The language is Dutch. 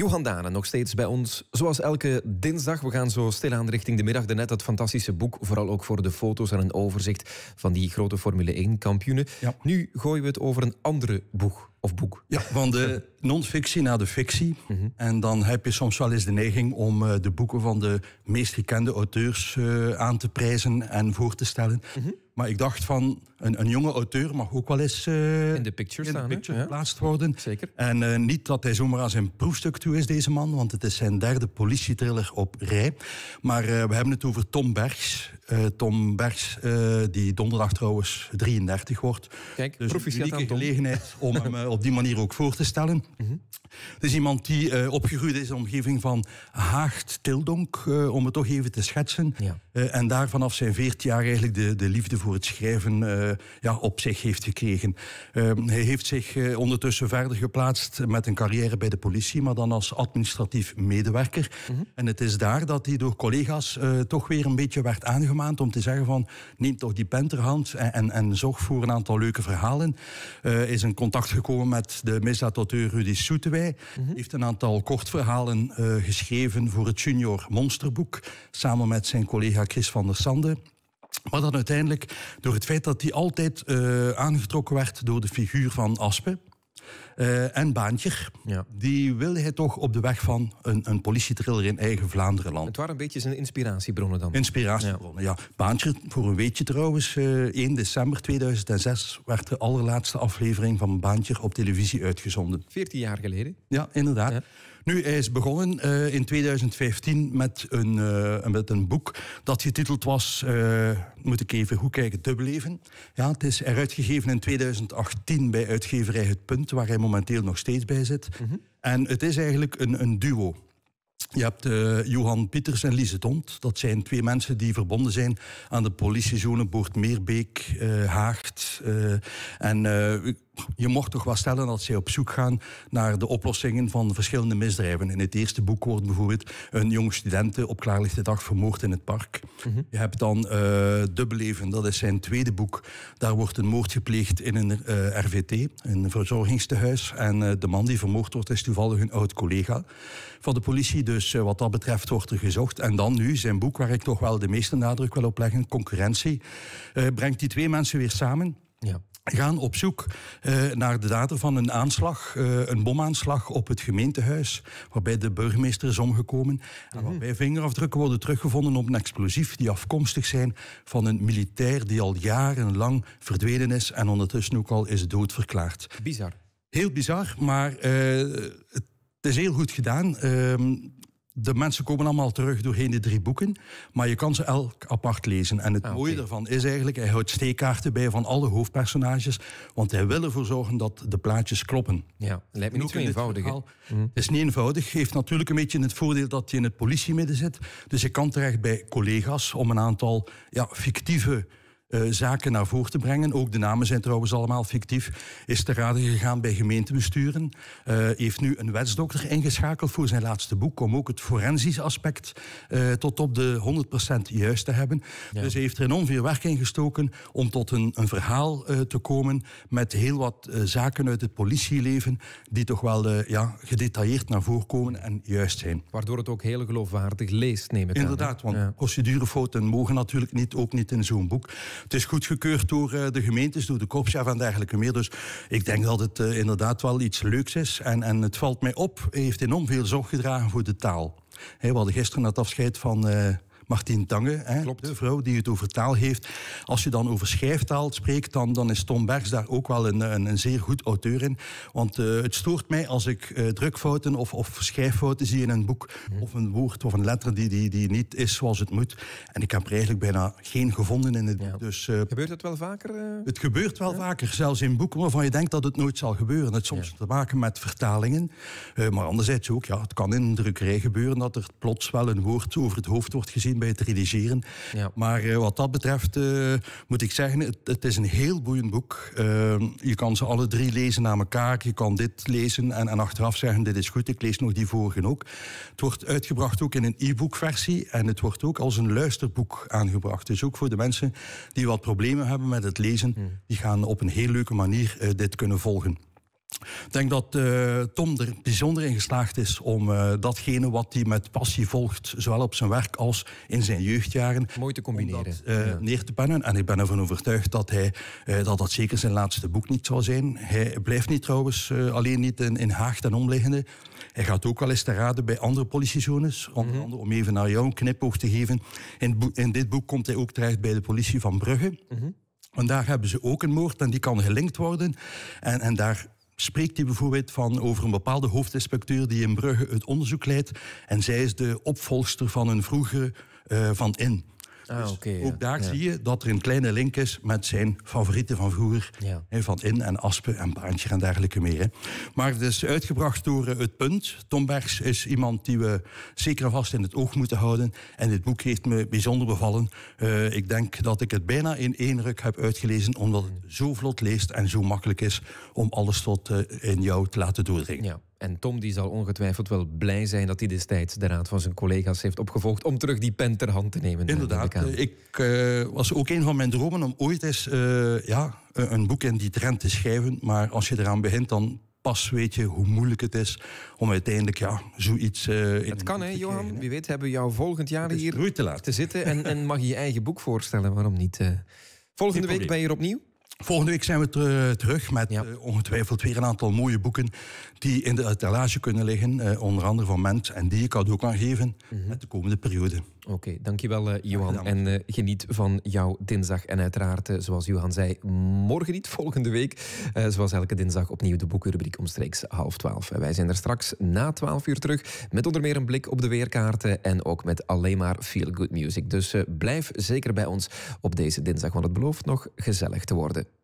Johan Danen nog steeds bij ons. Zoals elke dinsdag, we gaan zo stilaan richting de middag. Daarnet dat fantastische boek, vooral ook voor de foto's en een overzicht van die grote Formule 1-kampioenen. Nu gooien we het over een andere boek. Of boek. Ja, van de non-fictie naar de fictie. Mhm. En dan heb je soms wel eens de neiging om eh, de boeken van de meest gekende auteurs eh, aan te prijzen en voor te stellen. Mhm. Maar ik dacht van, een, een jonge auteur mag ook wel eens eh, in de picture, staan, geplaatst worden. Zeker. En eh, niet dat hij zomaar aan zijn proefstuk toe is, deze man, want het is zijn derde politietriller op rij. Maar eh, we hebben het over Tom Bergs, eh, Tom Bergs, eh, die donderdag trouwens 33 wordt. Kijk, dus een unieke gelegenheid om hem eh, op die manier ook voor te stellen. Mm Het is iemand die opgegroeid is in de omgeving van Haagd-Tildonk, om het toch even te schetsen. en daar vanaf zijn 14 jaar eigenlijk de, de liefde voor het schrijven ja, op zich heeft gekregen. Ehm, hij heeft zich ondertussen verder geplaatst met een carrière bij de politie, maar dan als administratief medewerker. Mhm. En het is daar dat hij door collega's toch weer een beetje werd aangemaakt om te zeggen van neem toch die penterhand en, en, en zorg voor een aantal leuke verhalen. Uh, is in contact gekomen met de misdaadauteur Rudy Soetewij. Mhm. Heeft een aantal kortverhalen eh, geschreven voor het Junior Monsterboek. Samen met zijn collega Chris van der Sande. Maar dan uiteindelijk, door het feit dat hij altijd eh, aangetrokken werd door de figuur van Aspen, eh, en Baantjer, ja. die wilde hij toch op de weg van een, een politietriller in eigen Vlaanderen land. Het waren een beetje zijn inspiratiebronnen dan? Inspiratiebronnen, ja. Baantje, voor een weetje trouwens, uh, eh, 1 december 2006 werd de allerlaatste aflevering van Baantje op televisie uitgezonden. 14 jaar geleden? Ja, inderdaad. Nu, hij is begonnen eh, in 2015 met een, eh, met een boek dat getiteld was, eh, moet ik even goed kijken, Dubbeleven. Ja, het is gegeven in 2018 bij uitgeverij Het Punt, waar hij momenteel nog steeds bij zit. Mhm. En het is eigenlijk een, een duo. Je hebt eh, Johan Pieters en Lise Tont. Dat zijn twee mensen die verbonden zijn aan de politiezone Boord Meerbeek, uh, Haagd. Eh, en je mocht toch wel stellen dat zij op zoek gaan naar de oplossingen van verschillende misdrijven. In het eerste boek wordt bijvoorbeeld een jong student op klaarlichte dag vermoord in het park. Mhm. Je hebt dan Dubbeleven, dat is zijn tweede boek. Daar wordt een moord gepleegd in een RVT, een verzorgingstehuis. En de man die vermoord wordt is toevallig een oud collega van de politie. Dus dus eh, wat dat betreft wordt er gezocht. En dan nu zijn boek, waar ik toch wel de meeste nadruk wil op leggen, concurrentie, eh, brengt die twee mensen weer samen. Ja gaan op zoek eh, naar de datum van een aanslag, een bomaanslag op het gemeentehuis, waarbij de burgemeester is omgekomen en mhm. waarbij vingerafdrukken worden teruggevonden op een explosief die afkomstig zijn van een militair die al jarenlang verdwenen is en ondertussen ook al is doodverklaard. Bizar. Heel bizar, maar het is heel goed gedaan. Ehm, de mensen komen allemaal terug doorheen de drie boeken, maar je kan ze elk apart lezen. En het ah, mooie ervan daarvan is eigenlijk, hij houdt steekkaarten bij van alle hoofdpersonages, want hij wil ervoor zorgen dat de plaatjes kloppen. Ja, lijkt me niet zo eenvoudig. Het is niet eenvoudig, heeft natuurlijk een beetje het voordeel dat je in het politiemidden zit, dus je kan terecht bij collega's om een aantal ja, fictieve eh, zaken naar voren te brengen. Ook de namen zijn trouwens allemaal fictief. Is te raden gegaan bij gemeentebesturen. Eh, heeft nu een wetsdokter ingeschakeld voor zijn laatste boek. Om ook het forensisch aspect eh, tot op de 100% juist te hebben. Dus hij heeft er enorm veel werk in gestoken om tot een, een verhaal te komen. Met heel wat zaken uit het politieleven. Die toch wel ja, gedetailleerd naar voren komen en juist zijn. Waardoor het ook heel geloofwaardig leest, neem ik Inderdaad, aan. Inderdaad, want procedurefouten mogen natuurlijk niet, ook niet in zo'n boek. Het is goedgekeurd door eh, de gemeentes, door de korpschef en dergelijke meer. Dus ik denk dat het eh, inderdaad wel iets leuks is. En, en het valt mij op, heeft enorm veel zorg gedragen voor de taal. Hey, we hadden gisteren het afscheid van eh, Martien Tange, hè, Klopt. de vrouw die het over taal heeft. Als je dan over schrijftaal spreekt, dan, dan is Tom Bergs daar ook wel een, een, een zeer goed auteur in. Want eh, het stoort mij als ik eh, drukfouten of, of schrijffouten zie in een boek. Mhm. Of een woord of een letter die, die, die niet is zoals het moet. En ik heb er eigenlijk bijna geen gevonden in het boek. Dus, eh, gebeurt dat wel vaker? Het gebeurt wel vaker, zelfs in boeken waarvan je denkt dat het nooit zal gebeuren. Het heeft soms te maken met vertalingen. maar anderzijds ook, ja, het kan in een drukkerij gebeuren dat er plots wel een woord over het hoofd wordt gezien beter het redigeren. Maar eh, wat dat betreft eh, moet ik zeggen, het, is een heel boeiend boek. Ehm, je kan ze alle drie lezen na elkaar. Je kan dit lezen en, en, achteraf zeggen, dit is goed, ik lees nog die vorige ook. Het wordt uitgebracht ook in een e-book versie en het wordt ook als een luisterboek aangebracht. Dus ook voor de mensen die wat problemen hebben met het lezen, hmm. die gaan op een heel leuke manier eh, dit kunnen volgen. Ik denk dat eh, Tom er bijzonder in geslaagd is om eh, datgene wat hij met passie volgt, zowel op zijn werk als in zijn jeugdjaren, mooi te combineren. Eh, neer te pennen. En ik ben ervan overtuigd dat hij, dat, dat zeker zijn laatste boek niet zal zijn. Hij blijft niet trouwens alleen niet in, Haag en omliggende. Hij gaat ook wel eens te raden bij andere politiezones. Onder mhm. andere om even naar jou een knipoog te geven. In, in, dit boek komt hij ook terecht bij de politie van Brugge. mm En daar hebben ze ook een moord en die kan gelinkt worden. En, en daar spreekt hij bijvoorbeeld van over een bepaalde hoofdinspecteur die in Brugge het onderzoek leidt. En zij is de opvolgster van een vroegere eh, van In. Ah, dus ook daar zie je dat er een kleine link is met zijn favorieten van vroeger. Van In en Aspen en Baantje en dergelijke meer. Maar het is uitgebracht door eh, Het Punt. Tombergs is iemand die we zeker vast in het oog moeten houden. En dit boek heeft me bijzonder bevallen. Eh, ik denk dat ik het bijna in één ruk heb uitgelezen, omdat het zo vlot leest en zo makkelijk is om alles tot eh, in jou te laten doordringen. En Tom die zal ongetwijfeld wel blij zijn dat hij destijds de raad van zijn collega's heeft opgevolgd om terug die pen ter hand te nemen. Eh, Inderdaad. Ik eh, eh, was ook een van mijn dromen om ooit eens ja, een boek in die trend te schrijven. Maar als je eraan begint, dan pas weet je hoe moeilijk het is om uiteindelijk ja, zoiets uh, in Het kan, hè, Johan? Wie weet hebben we jou volgend jaar hier te, te, zitten en, en mag je je eigen boek voorstellen. Waarom niet? volgende week ben je er opnieuw. Volgende week zijn we terug met ongetwijfeld weer een aantal mooie boeken die in de etalage kunnen liggen, eh, onder andere van Ment, en die ik ook kan geven mm de komende periode. Oké, okay, dankjewel eh, Johan. En eh, geniet van jouw dinsdag. En uiteraard, zoals Johan zei, morgen niet, volgende week. zoals elke dinsdag opnieuw de boekenrubriek omstreeks half twaalf. Wij zijn er straks na twaalf uur terug met onder meer een blik op de weerkaarten en ook met alleen maar feel good music. Dus blijf zeker bij ons op deze dinsdag, want het belooft nog gezellig te worden.